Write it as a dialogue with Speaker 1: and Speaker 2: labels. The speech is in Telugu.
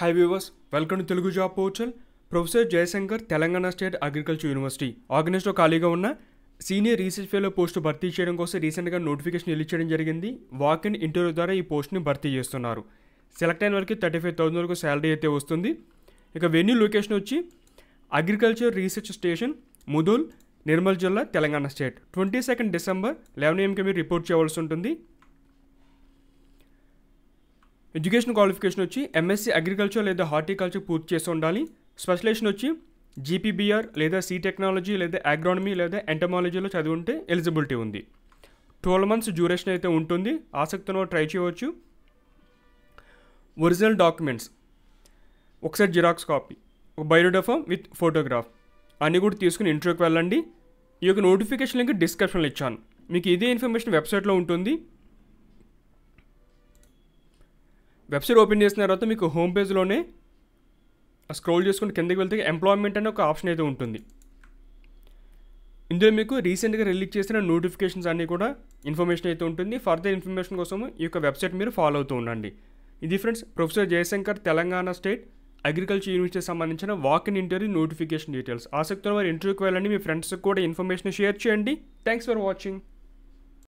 Speaker 1: high viewers welcome to Telugu job portal professor Jayashankar Telangana state agriculture university ఆర్గనైజ్లో ఖాళీగా ఉన్న సీనియర్ రీసెర్చ్ ఫెలో పోస్టు భర్తీ చేయడం కోసం రీసెంట్గా నోటిఫికేషన్ రిలీజ్ చేయడం జరిగింది వాక్ ఇన్ ఇంటర్వ్యూ ద్వారా ఈ పోస్ట్ని భర్తీ చేస్తున్నారు సెలెక్ట్ అయిన వరకు థర్టీ ఫైవ్ థౌసండ్ వరకు శాలరీ అయితే వస్తుంది ఇక వెన్యూ లొకేషన్ వచ్చి agriculture research station Mudhol Nirmal జిల్లా Telangana state twenty second December eleven ఏఎంకి మీరు రిపోర్ట్ చేయవలసి ఉంటుంది ఎడ్యుకేషన్ క్వాలిఫికేషన్ వచ్చి ఎంఎస్సీ అగ్రికల్చర్ లేదా హార్టికల్చర్ పూర్తి చేసి ఉండాలి స్పెషలైజేషన్ వచ్చి జీపీబీఆర్ లేదా సీ టెక్నాలజీ లేదా అగ్రానమీ లేదా ఎంటమాలజీలో ఉంటే ఎలిజిబిలిటీ ఉంది ట్వెల్వ్ మంత్స్ డ్యూరేషన్ అయితే ఉంటుంది ఆసక్తితో ట్రై చేయవచ్చు ఒరిజినల్ డాక్యుమెంట్స్ ఒకసారి జిరాక్స్ కాపీ ఒక బయోడోఫామ్ విత్ ఫోటోగ్రాఫ్ అన్నీ కూడా తీసుకుని ఇంటర్వ్యూకి వెళ్ళండి ఈ యొక్క నోటిఫికేషన్ లింక్ డిస్క్రిప్షన్లో ఇచ్చాను మీకు ఇదే ఇన్ఫర్మేషన్ వెబ్సైట్లో ఉంటుంది వెబ్సైట్ ఓపెన్ చేసిన తర్వాత మీకు హోమ్ పేజ్లోనే స్క్రోల్ చేసుకుని కిందకి వెళ్తే ఎంప్లాయ్మెంట్ అనే ఒక ఆప్షన్ అయితే ఉంటుంది ఇందులో మీకు రీసెంట్గా రిలీజ్ చేసిన నోటిఫికేషన్స్ అన్నీ కూడా ఇన్ఫర్మేషన్ అయితే ఉంటుంది ఫర్దర్ ఇన్ఫర్మేషన్ కోసం ఈ యొక్క వెబ్సైట్ మీరు ఫాలో అవుతూ ఉండండి ఇది friends professor Jayashankar Telangana state agriculture యూనివర్సిటీకి సంబంధించిన walk in interview notification details ఉన్న వారి ఇంటర్వ్యూకి వెళ్ళండి మీ ఫ్రెండ్స్కి కూడా ఇన్ఫర్మేషన్ షేర్ చేయండి థ్యాంక్స్ ఫర్ వాచింగ్